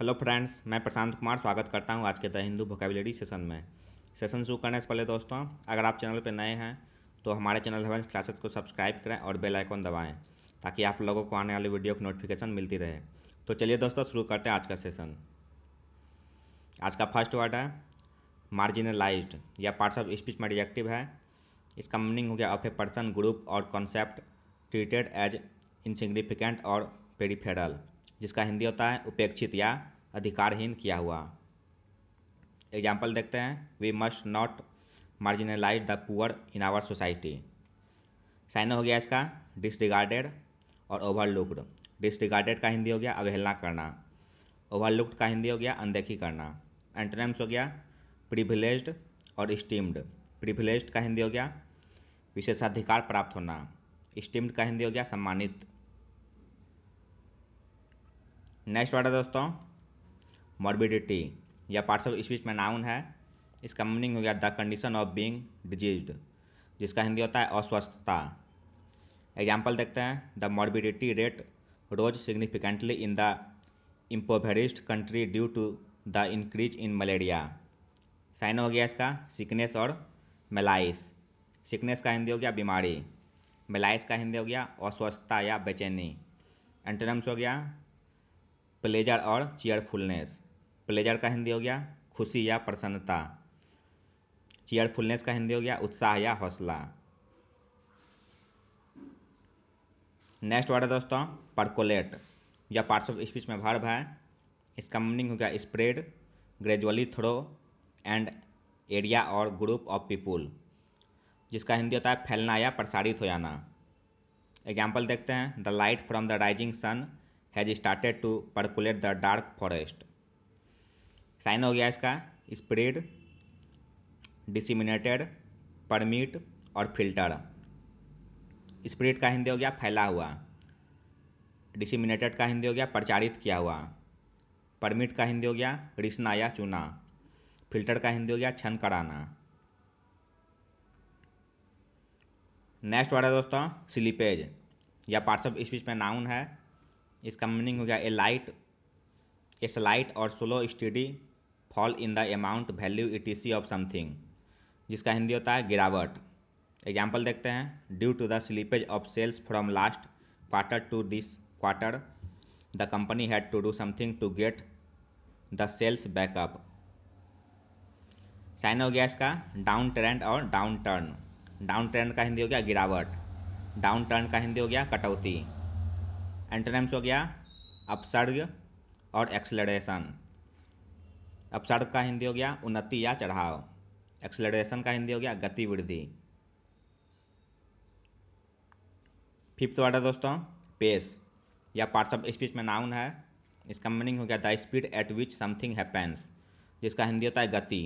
hello friends मैं प्रशांत कुमार स्वागत करता हूं आज के द हिंदू वोकेबलरी सेशन में सेशन शुरू करने से पहले दोस्तों अगर आप चैनल पर नए हैं तो हमारे चैनल हेवेंस क्लासेस को सब्सक्राइब करें और बेल आइकन दबाएं ताकि आप लोगों को आने वाली वीडियो की नोटिफिकेशन मिलती रहे तो चलिए दोस्तों शुरू करते हैं आज का सेशन आज का फर्स्ट वर्ड है मार्जिनलाइज्ड या पार्ट्स ऑफ स्पीच में रिजेक्टिव है इसका मीनिंग हो गया ऑफ ए पर्सन ग्रुप और कॉन्सेप्ट ट्रीटेड एज इनसिग्निफिकेंट और पेरीफेरल जिसका हिंदी होता है उपेक्षित या अधिकारहीन किया हुआ एग्जाम्पल देखते हैं we must not marginalize the poor in our society sign हो गया इसका डिसरिगार्डेड और ओवरलुकड डिसरिगार्डेड का हिंदी हो गया अवहेलना करना ओवरलुक्ड का हिंदी हो गया अनदेखी करना एंटोनिम्स हो गया प्रिविलेज और स्टीम्ड प्रिविलेज का हिंदी हो गया विशेषाधिकार प्राप्त होना स्टीम्ड का हिंदी हो गया सम्मानित नेक्स्ट वर्ड है दोस्तों मॉर्बिडिटी या पार्ट्स ऑफ स्पीच में नाउन है इसका मीनिंग हो गया the condition of being disease जिसका हिंदी होता है अस्वस्थता एग्जाम्पल देखते हैं the morbidity rate rose significantly in the impoverished country due to the increase in malaria sign हो गया इसका सिकनेस और मेलाइस सिकनेस का हिंदी हो गया बीमारी मेलाइस का हिंदी हो गया अस्वस्थता या बेचैनी एंटनम्स हो गया प्लेजर और चेयरफुलनेस प्लेजर का हिंदी हो गया खुशी या प्रसन्नता चेयरफुलनेस का हिंदी हो गया उत्साह या हौसला नेक्स्ट वर्ड है दोस्तों परकोलेट या पार्ट्स ऑफ स्पीच में भर्व है इसका मीनिंग हो गया spread gradually through an area और ग्रुप ऑफ पीपुल जिसका हिंदी होता है फैलना या प्रसारित हो जाना एग्जाम्पल देखते हैं the light from the rising sun has started to percolate the dark forest sign हो गया इसका स्प्रेड डिसिमिनेटेड परमिट और फिल्टर स्प्रेड का हिंदी हो गया फैला हुआ डिसिमिनेटेड का हिंदी हो गया प्रचारित किया हुआ परमिट का हिंदी हो गया रिसना या चुना फिल्टर का हिंदी हो गया छन कराना नेक्स्ट वर्ड है दोस्तों स्लीपेज या पार्ट्स ऑफ स्पीच में नाउन है इसका मीनिंग हो गया ए लाइट ए स्लाइट और slow steady fall in the amount value ई ऑफ समथिंग जिसका हिंदी होता है गिरावट एग्जाम्पल देखते हैं due to the slippage of sales from last quarter to this quarter the company had to do something to get the sales back up sign हो गया इसका डाउन ट्रेंड और डाउन टर्न डाउन ट्रेंड का हिंदी हो गया गिरावट डाउन टर्न का हिंदी हो गया कटौती एंटोनिम्स हो गया अपसर्ग और एक्सलरेशन अपसर्ग का हिंदी हो गया उन्नति या चढ़ाव एक्सलरेशन का हिंदी हो गया वृद्धि फिफ्थ वर्ड है दोस्तों पेस या पार्ट्स ऑफ स्पीच में नाउन है इसका मीनिंग हो गया the speed at which something happens जिसका हिंदी होता है गति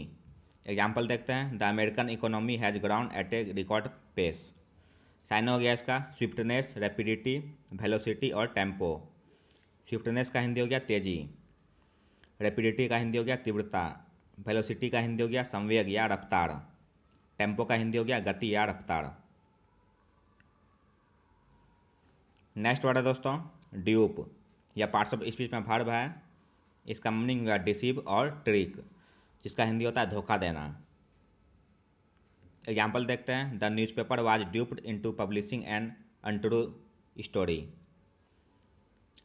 एग्जाम्पल देखते हैं the American economy has grown at a record pace sign हो गया इसका स्विफ्टनेस रेपिडिटी वेलोसिटी और टेम्पो स्विफ्टनेस का हिंदी हो गया तेज़ी रेपिडिटी का हिंदी हो गया तीव्रता वेलोसिटी का हिंदी हो गया संवेग या रफ्तार टेम्पो का हिंदी हो गया गति या रफ्तार नेक्स्ट वर्ड है दोस्तों ड्यूप या पार्ट्स ऑफ स्पीच में भर्व है इसका मीनिंग होगा डिसीव और ट्रिक जिसका हिंदी होता है धोखा देना एग्जाम्पल देखते हैं the newspaper was duped to publishing an untrue story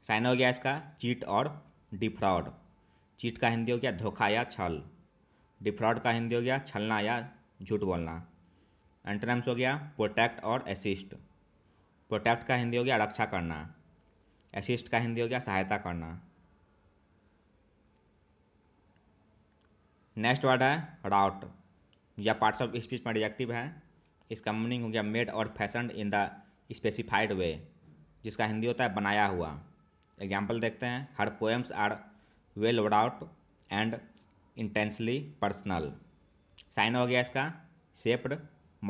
sign हो गया इसका चीट और डिफ्रॉड चीट का हिंदी हो गया धोखा या छल डिफ्रॉड का हिंदी हो गया छलना या झूठ बोलना एंट्रेंस हो गया प्रोटेक्ट और असिस्ट प्रोटेक्ट का हिंदी हो गया रक्षा करना असिस्ट का हिंदी हो गया सहायता करना नेक्स्ट वर्ड है राउट या पार्ट्स ऑफ स्पीच में एडजेक्टिव है इसका मीनिंग हो गया मेड और fashion in the specified way जिसका हिंदी होता है बनाया हुआ एग्जाम्पल देखते हैं her poems are well wrought and intensely personal sign हो गया इसका सेप्ड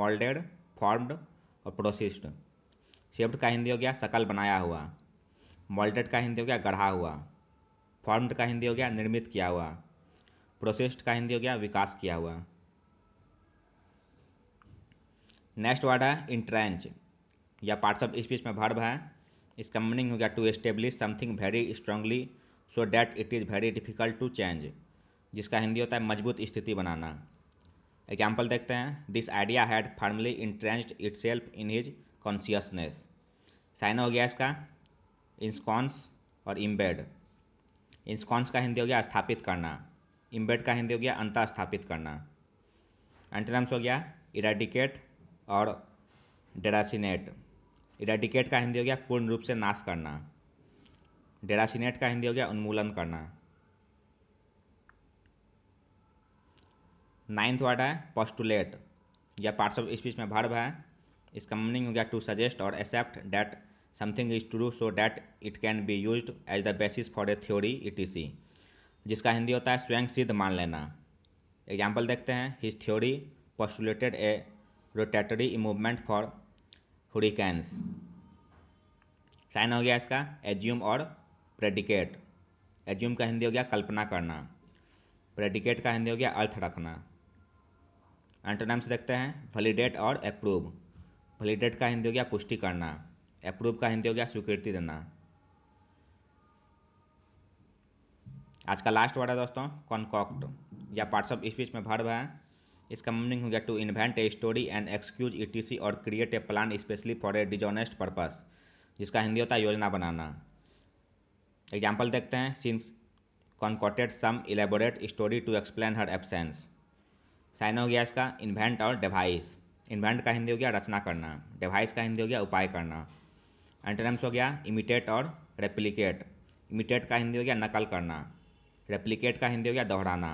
मोल्डेड फॉर्म्ड और प्रोसेस्ड सेप्ड का हिंदी हो गया सकल बनाया हुआ मोल्डेड का हिंदी हो गया गढ़ा हुआ फॉर्म्ड का हिंदी हो गया निर्मित किया हुआ प्रोसेस्ड का हिंदी हो गया विकास किया हुआ नेक्स्ट वर्ड है इंट्रेंच या पार्ट्स ऑफ स्पीच में भर्व है इसका मीनिंग हो गया to establish something very strongly so that it is very difficult to change जिसका हिंदी होता है मजबूत स्थिति बनाना एग्जाम्पल देखते हैं this idea had firmly entrenched itself in his consciousness sign हो गया इसका इंस्कॉन्स और इम्बेड इंस्कॉन्स का हिंदी हो गया स्थापित करना इम्बेड का हिंदी हो गया अंतः स्थापित करना एंटनम्स हो गया इराडिकेट और डेरासिनेट इराडिकेट का हिंदी हो गया पूर्ण रूप से नाश करना डेरासिनेट का हिंदी हो गया उन्मूलन करना नाइन्थ वर्ड है पॉस्टुलेट यह पार्ट्स ऑफ स्पीच में भर्व है इसका मीनिंग हो गया टू सजेस्ट और accept that something is true so that it can be use as the basis for a theory इट सी जिसका हिंदी होता है स्वयं सिद्ध मान लेना एग्जाम्पल देखते हैं his theory postulated a rotary movement for hurricanes sign हो गया इसका एज्यूम और प्रेडिकेट एज्यूम का हिंदी हो गया कल्पना करना प्रेडिकेट का हिंदी हो गया अर्थ रखना एंटोनाम्स देखते हैं वैलिडेट और अप्रूव वैलिडेट का हिंदी हो गया पुष्टि करना अप्रूव का हिंदी हो गया स्वीकृति देना आज का लास्ट वर्ड है दोस्तों कॉन्कॉक्ट या पार्ट्स ऑफ स्पीच में भर्व है इसका मीनिंग हो गया to invent a story and excuse ई और create a plan especially for a dishonest purpose जिसका हिंदी होता है योजना बनाना एग्जाम्पल देखते हैं since concocted some elaborate story to explain her absence sign हो गया इसका इन्वेंट और डिवाइस इन्वेंट का हिंदी हो गया रचना करना डिवाइस का हिंदी हो गया उपाय करना एंटरम्स हो गया इमिटेट और रेप्लीकेट इमिटेट का हिंदी हो गया नकल करना रेप्लीकेट का हिंदी हो गया दोहराना